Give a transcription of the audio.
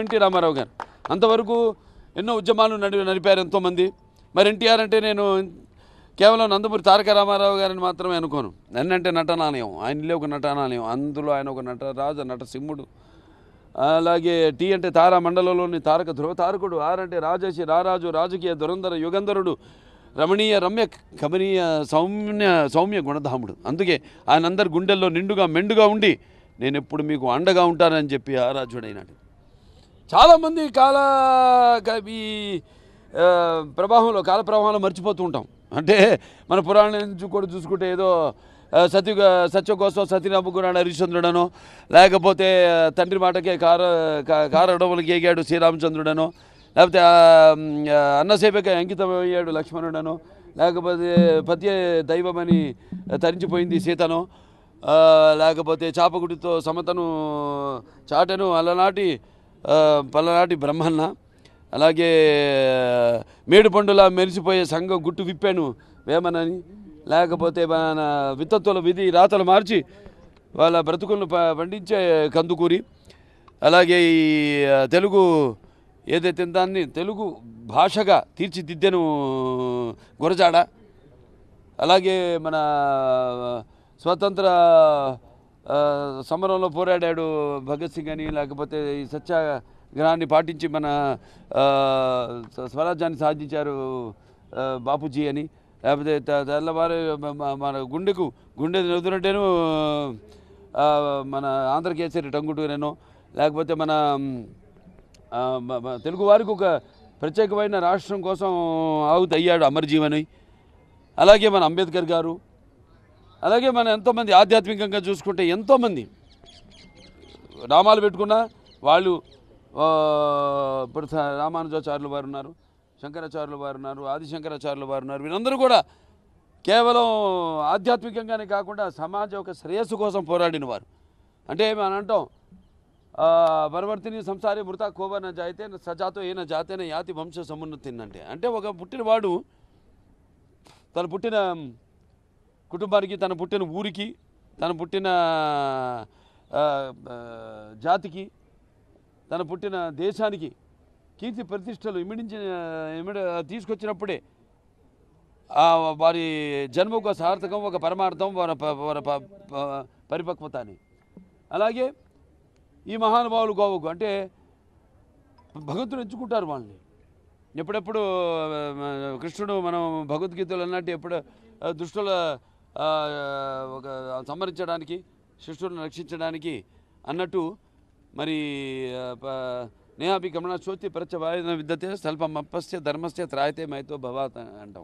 NT Ramarao గారు అంతవరకు ఎన్నో ఉద్యమాలు నడి నడిపారు ఎంతోమంది మరి ఎన్టీఆర్ అంటే నేను కేవలం నందమూరి తారక రామారావు గారిని మాత్రమే అనుకోను నన్నంటే నటనాలయం ఆయనలే ఒక నటనాలయం అందులో ఆయన ఒక నట నట నటసింహుడు అలాగే టీ అంటే తారా మండలంలోని తారక ధ్రువ తారకుడు ఆరంటే రాజశి రారాజు రాజకీయ దురంధర యుగంధరుడు రమణీయ రమ్య కమనీయ సౌమ్య సౌమ్య గుణధాముడు అందుకే ఆయన అందరి గుండెల్లో నిండుగా మెండుగా ఉండి నేను ఎప్పుడు మీకు అండగా ఉంటానని చెప్పి ఆరాజుడైనాడు చాలామంది కాల ఈ ప్రభావంలో కాల ప్రభావంలో మర్చిపోతూ ఉంటాం అంటే మన నుంచి కూడా చూసుకుంటే ఏదో సత్య సత్యకోసం సత్యనామగురాణ హరిశ్చంద్రుడను లేకపోతే తండ్రి మాటకే కార కారడవులకి ఏగాడు శ్రీరామచంద్రుడను లేకపోతే అన్నసేపకి అయ్యాడు లక్ష్మణుడను లేకపోతే పతి దైవమని తరించిపోయింది సీతను లేకపోతే చాపగుడితో సమతను చాటను అలనాటి పలనాటి బ్రహ్మన్న అలాగే మేడిపండులా మెరిసిపోయే సంఘం గుట్టు విప్పాను వేమనని లేకపోతే మన విత్తత్తుల విధి రాతలు మార్చి వాళ్ళ బ్రతుకులను పండించే కందుకూరి అలాగే ఈ తెలుగు ఏదైతే దాన్ని తెలుగు భాషగా తీర్చిదిద్దెను గురజాడ అలాగే మన స్వతంత్ర సమరంలో పోరాడాడు భగత్ సింగ్ అని లేకపోతే ఈ సత్యాగ్రహాన్ని పాటించి మన స్వరాజ్యాన్ని సాధించారు బాపూజీ అని లేకపోతే తెల్లవారు మన గుండెకు గుండె నవ్వుతున్నట్టేను మన ఆంధ్రకేసరి నేను లేకపోతే మన తెలుగు వారికి ఒక ప్రత్యేకమైన రాష్ట్రం కోసం ఆగుతయ్యాడు అమరజీవని అలాగే మన అంబేద్కర్ గారు అలాగే మనం ఎంతోమంది ఆధ్యాత్మికంగా చూసుకుంటే ఎంతోమంది రామాలు పెట్టుకున్న వాళ్ళు ఇప్పుడు రామానుజాచార్యులు వారు ఉన్నారు శంకరాచార్యులు వారు ఉన్నారు ఆదిశంకరాచార్యులు వారు ఉన్నారు వీళ్ళందరూ కూడా కేవలం ఆధ్యాత్మికంగానే కాకుండా సమాజ ఒక శ్రేయస్సు కోసం పోరాడిన వారు అంటే మనం అంటాం పరవర్తిని సంసారి మృత కోవన జాయితే సజాతో ఏన జాతేన యాతి వంశ సమున్నతిందంటే అంటే ఒక పుట్టినవాడు తను పుట్టిన కుటుంబానికి తన పుట్టిన ఊరికి తన పుట్టిన జాతికి తన పుట్టిన దేశానికి కీర్తి ప్రతిష్టలు ఇమిడించిన ఇమిడ తీసుకొచ్చినప్పుడే వారి జన్మ ఒక సార్థకం ఒక పరమార్థం వారి పరిపక్వత అని అలాగే ఈ మహానుభావులు గోవకు అంటే భగవంతుడు ఎంచుకుంటారు వాళ్ళని ఎప్పుడెప్పుడు కృష్ణుడు మనం భగవద్గీతలు అన్నట్టు ఎప్పుడు దృష్టిలో ఒక సంహరించడానికి శిష్యులను రక్షించడానికి అన్నట్టు మరి నేహాభి గమన చోతి ప్రచవాయుధ విద్యతే స్వల్పమప్పస్య ధర్మస్య త్రాయతే మైతో భవాత అంటాం